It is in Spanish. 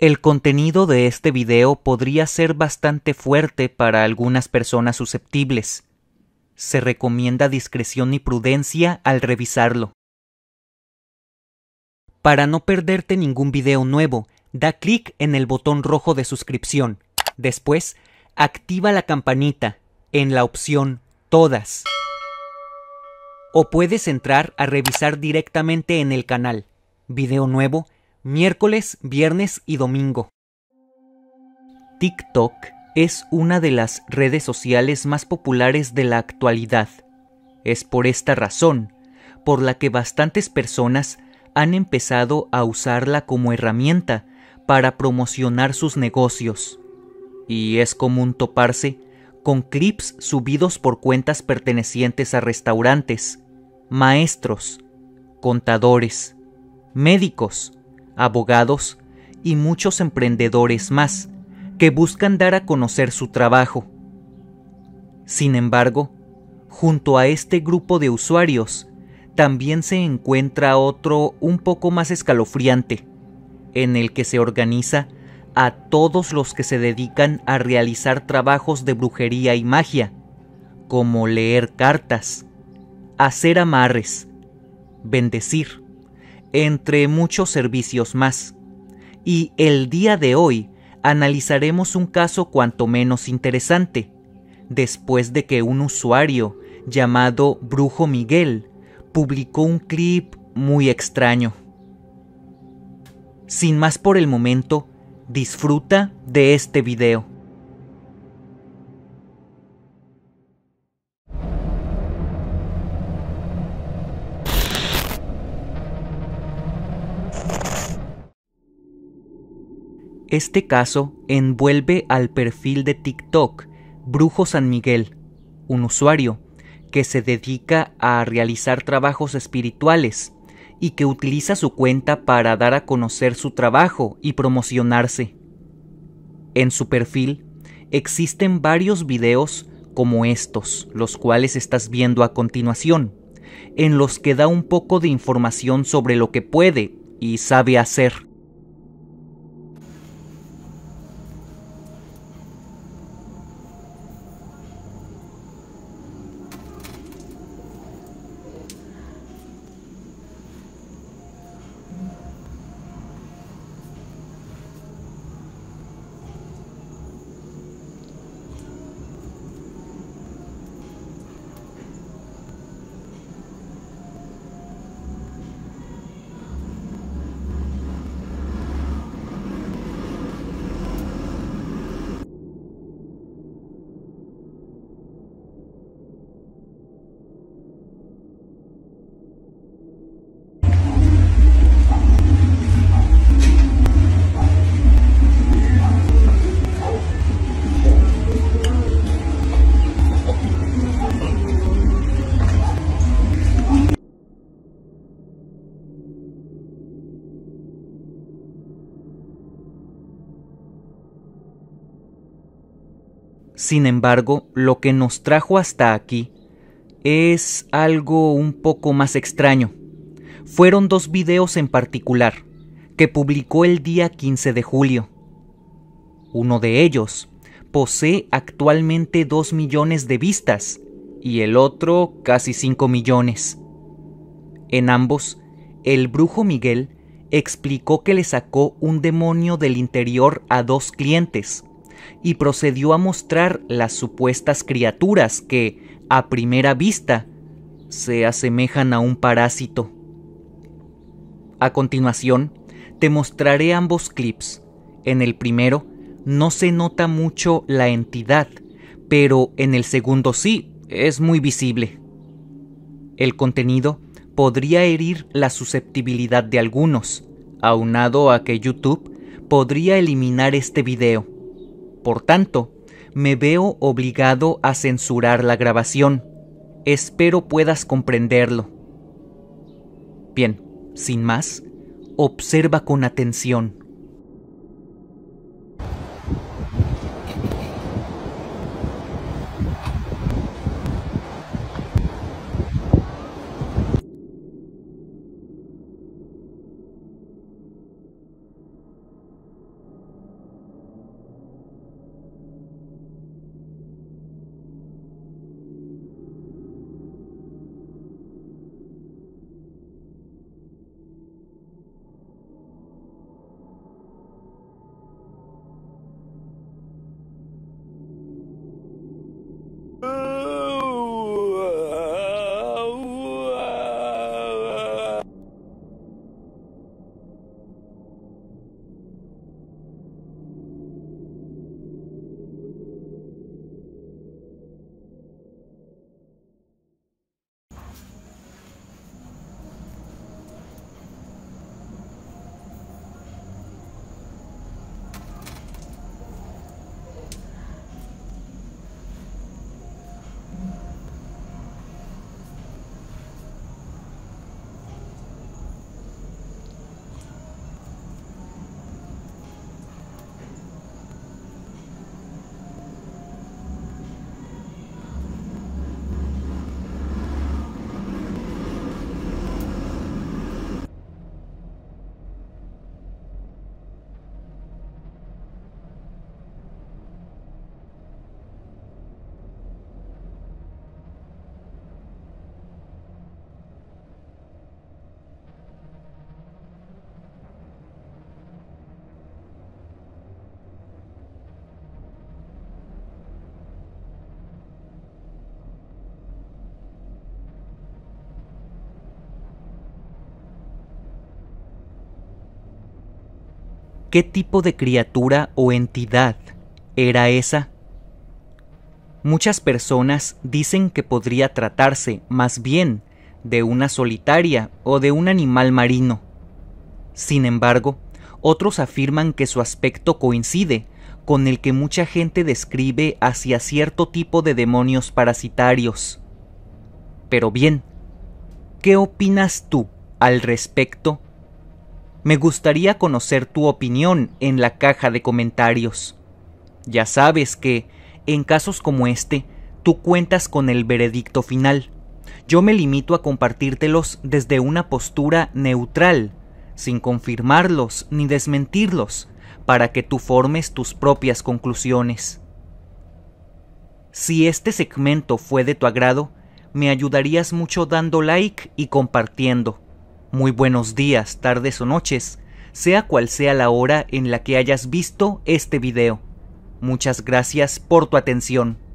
El contenido de este video podría ser bastante fuerte para algunas personas susceptibles. Se recomienda discreción y prudencia al revisarlo. Para no perderte ningún video nuevo, da clic en el botón rojo de suscripción. Después, activa la campanita en la opción Todas. O puedes entrar a revisar directamente en el canal. Video nuevo miércoles, viernes y domingo. TikTok es una de las redes sociales más populares de la actualidad. Es por esta razón, por la que bastantes personas han empezado a usarla como herramienta para promocionar sus negocios. Y es común toparse con clips subidos por cuentas pertenecientes a restaurantes, maestros, contadores, médicos, abogados y muchos emprendedores más que buscan dar a conocer su trabajo. Sin embargo, junto a este grupo de usuarios, también se encuentra otro un poco más escalofriante, en el que se organiza a todos los que se dedican a realizar trabajos de brujería y magia, como leer cartas, hacer amarres, bendecir, entre muchos servicios más. Y el día de hoy analizaremos un caso cuanto menos interesante, después de que un usuario llamado Brujo Miguel publicó un clip muy extraño. Sin más por el momento, disfruta de este video. Este caso envuelve al perfil de TikTok Brujo San Miguel, un usuario que se dedica a realizar trabajos espirituales y que utiliza su cuenta para dar a conocer su trabajo y promocionarse. En su perfil existen varios videos como estos, los cuales estás viendo a continuación, en los que da un poco de información sobre lo que puede y sabe hacer. Sin embargo, lo que nos trajo hasta aquí es algo un poco más extraño. Fueron dos videos en particular que publicó el día 15 de julio. Uno de ellos posee actualmente 2 millones de vistas y el otro casi 5 millones. En ambos, el brujo Miguel explicó que le sacó un demonio del interior a dos clientes, y procedió a mostrar las supuestas criaturas que, a primera vista, se asemejan a un parásito. A continuación, te mostraré ambos clips. En el primero, no se nota mucho la entidad, pero en el segundo sí, es muy visible. El contenido podría herir la susceptibilidad de algunos, aunado a que YouTube podría eliminar este video. Por tanto, me veo obligado a censurar la grabación. Espero puedas comprenderlo. Bien, sin más, observa con atención. ¿Qué tipo de criatura o entidad era esa? Muchas personas dicen que podría tratarse, más bien, de una solitaria o de un animal marino. Sin embargo, otros afirman que su aspecto coincide con el que mucha gente describe hacia cierto tipo de demonios parasitarios. Pero bien, ¿qué opinas tú al respecto? Me gustaría conocer tu opinión en la caja de comentarios. Ya sabes que, en casos como este, tú cuentas con el veredicto final. Yo me limito a compartírtelos desde una postura neutral, sin confirmarlos ni desmentirlos, para que tú formes tus propias conclusiones. Si este segmento fue de tu agrado, me ayudarías mucho dando like y compartiendo muy buenos días, tardes o noches, sea cual sea la hora en la que hayas visto este video. Muchas gracias por tu atención.